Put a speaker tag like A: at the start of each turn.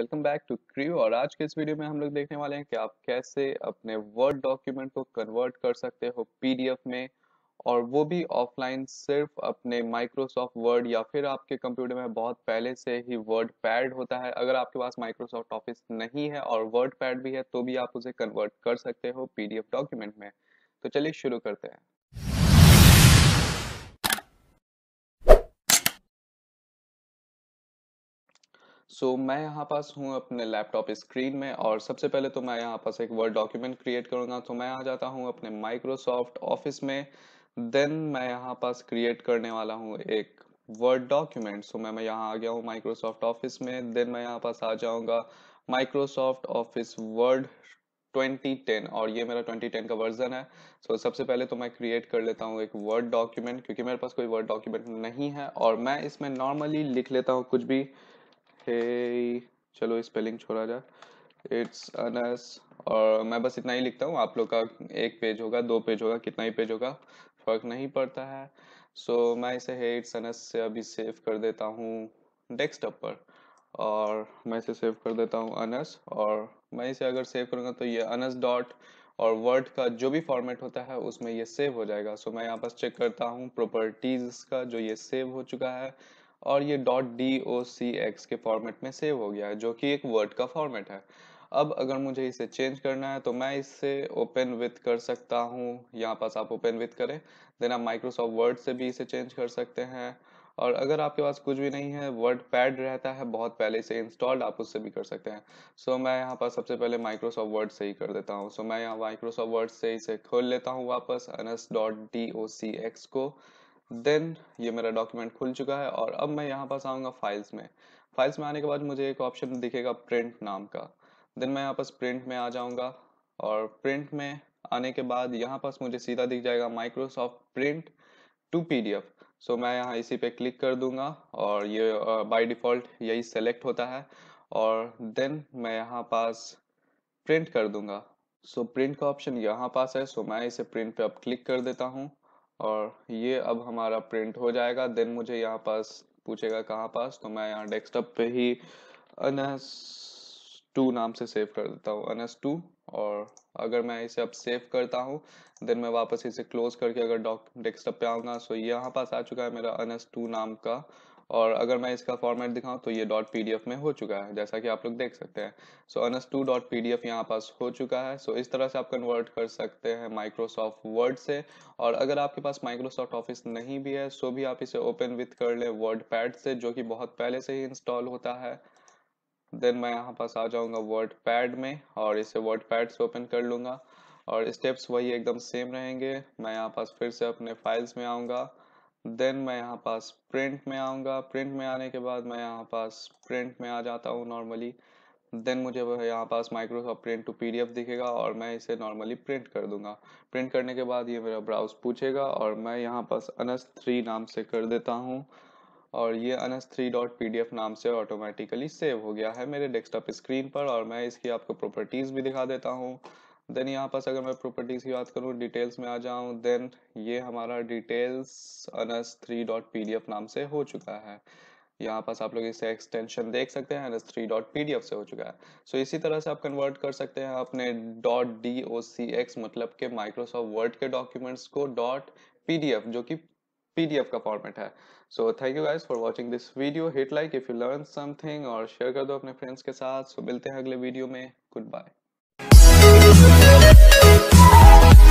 A: welcome back to Creo और आज के इस वीडियो में हम लोग देखने वाले हैं कि आप कैसे अपने वर्ड डॉक्यूमेंट को कन्वर्ट कर सकते हो पीडीएफ में और वो भी ऑफलाइन सिर्फ अपने माइक्रोसॉफ्ट वर्ड या फिर आपके कंप्यूटर में बहुत पहले से ही वर्ड पैड होता है अगर आपके पास माइक्रोसॉफ्ट ऑफिस नहीं है और वर्ड पैड भी है तो भी आप उसे कन्वर्ट कर सकते हो पीडीएफ डॉक्यूमेंट में तो चलिए शुरू करते हैं सो so, मैं यहाँ पास हूँ अपने लैपटॉप स्क्रीन में और सबसे पहले तो मैं यहाँ पास एक वर्ड डॉक्यूमेंट क्रिएट करूँगा तो मैं आ जाता हूँ अपने माइक्रोसॉफ्ट ऑफिस में देन मैं यहाँ पास क्रिएट करने वाला हूँ एक वर्ड डॉक्यूमेंट सो मैं मैं यहाँ आ गया हूँ माइक्रोसॉफ्ट ऑफिस में देन मैं यहाँ पास आ जाऊँगा माइक्रोसॉफ्ट ऑफिस वर्ड 2010 और ये मेरा 2010 का वर्जन है सो so, सबसे पहले तो मैं क्रिएट कर लेता हूँ एक वर्ड डॉक्यूमेंट क्योंकि मेरे पास कोई वर्ड डॉक्यूमेंट नहीं है और मैं इसमें नॉर्मली लिख लेता हूँ कुछ भी hey, चलो स्पेलिंग छोड़ा जा इट्स अनस और मैं बस इतना ही लिखता हूँ आप लोग का एक पेज होगा दो पेज होगा कितना ही पेज होगा फ़र्क नहीं पड़ता है सो so, मैं इसे हे इट्स अनस से अभी सेव कर देता हूँ डेस्कटॉप पर और मैं इसे सेव कर देता हूँ अनस और मैं इसे अगर सेव करूँगा तो ये अनस डॉट और वर्ड का जो भी फॉर्मेट होता है उसमें ये सेव हो जाएगा सो so, मैं यहाँ पर चेक करता हूँ प्रॉपर्टीज़ का जो ये सेव हो चुका है और ये dot D O C X के फॉर्मेट में सेव हो गया है जो कि एक वर्ड का फॉर्मेट है अब अगर मुझे इसे चेंज करना है तो मैं इससे ओपन विथ कर सकता हूँ यहाँ पास आप ओपन विथ करें देन आप माइक्रोसॉफ्ट वर्ड से भी इसे चेंज कर सकते हैं और अगर आपके पास कुछ भी नहीं है वर्ड पैड रहता है बहुत पहले से इंस्टॉल्ड आप उससे भी कर सकते हैं सो so, मैं यहाँ पर सबसे पहले माइक्रोसॉफ्ट वर्ड से ही कर देता हूँ सो so, मैं यहाँ माइक्रोसॉफ्ट वर्ड से इसे खोल लेता हूँ वापस Anas dot D O C X को देन ये मेरा डॉक्यूमेंट खुल चुका है और अब मैं यहाँ पास आऊँगा फाइल्स में फाइल्स में आने के बाद मुझे एक ऑप्शन दिखेगा प्रिंट नाम का देन मैं यहाँ पास प्रिंट में आ जाऊँगा और प्रिंट में आने के बाद यहाँ पास मुझे सीधा दिख जाएगा Microsoft print to PDF so मैं यहाँ इसी पे क्लिक कर दूंगा और ये बाय uh, डिफ़ॉल्ट यही सेलेक्ट होता है और देन मैं यहाँ पास प्रिंट कर दूंगा सो प्रिंट का ऑप्शन यहाँ पास है सो so मैं इसे प्रिंट पे अब क्लिक कर देता हूँ और ये अब हमारा प्रिंट हो जाएगा देन मुझे यहाँ पास पूछेगा कहाँ पास तो मैं यहाँ डेस्कटॉप पे ही अनस टू नाम से सेव कर देता हूँ अनस टू और अगर मैं इसे अब सेव करता हूँ देन मैं वापस इसे क्लोज करके अगर डॉक डेस्कटॉप पे आऊँगा सो यहाँ पास आ चुका है मेरा अनस टू नाम का और अगर मैं इसका फॉर्मेट दिखाऊं तो ये डॉट पी में हो चुका है जैसा कि आप लोग देख सकते हैं so Anas two dot P D पास हो चुका है सो so, इस तरह से आप कन्वर्ट कर सकते हैं माइक्रोसॉफ्ट वर्ड से और अगर आपके पास माइक्रोसॉफ्ट ऑफिस नहीं भी है सो भी आप इसे ओपन विथ कर लें वर्ड पैड से जो कि बहुत पहले से ही इंस्टॉल होता है देन मैं यहाँ पास आ जाऊँगा वर्ड पैड में और इसे वर्ड पैड से ओपन कर लूँगा और स्टेप्स वही एकदम सेम रहेंगे मैं यहाँ पास फिर से अपने फाइल्स में आऊँगा देन मैं यहाँ पास प्रिंट में आऊँगा प्रिंट में आने के बाद मैं यहाँ पास प्रिंट में आ जाता हूँ नॉर्मली देन मुझे वह यहाँ पास माइक्रोसॉफ्ट प्रिंट टू पीडीएफ दिखेगा और मैं इसे नॉर्मली प्रिंट कर दूंगा प्रिंट करने के बाद ये मेरा ब्राउज पूछेगा और मैं यहाँ पास अनस थ्री नाम से कर देता हूँ और ये अनस थ्री डॉट पी नाम से ऑटोमेटिकली सेव हो गया है मेरे डेस्कटॉप स्क्रीन पर और मैं इसकी आपको प्रॉपर्टीज़ भी दिखा देता हूँ देन यहाँ पास अगर मैं प्रॉपर्टीज की बात करूँ डिटेल्स में आ जाऊँ देन ये हमारा details Anas three dot P नाम से हो चुका है यहाँ पास आप लोग इसे एक्सटेंशन देख सकते हैं अनस थ्री डॉट पी से हो चुका है सो so, इसी तरह से आप कन्वर्ट कर सकते हैं अपने dot D O C X मतलब के माइक्रोसॉफ्ट वर्ड के डॉक्यूमेंट्स को डॉट पी जो कि पीडीएफ का फॉर्मेट है so thank you guys for watching this video hit like if you learn something और शेयर कर दो अपने फ्रेंड्स के साथ सो so, मिलते हैं अगले वीडियो में गुड बाय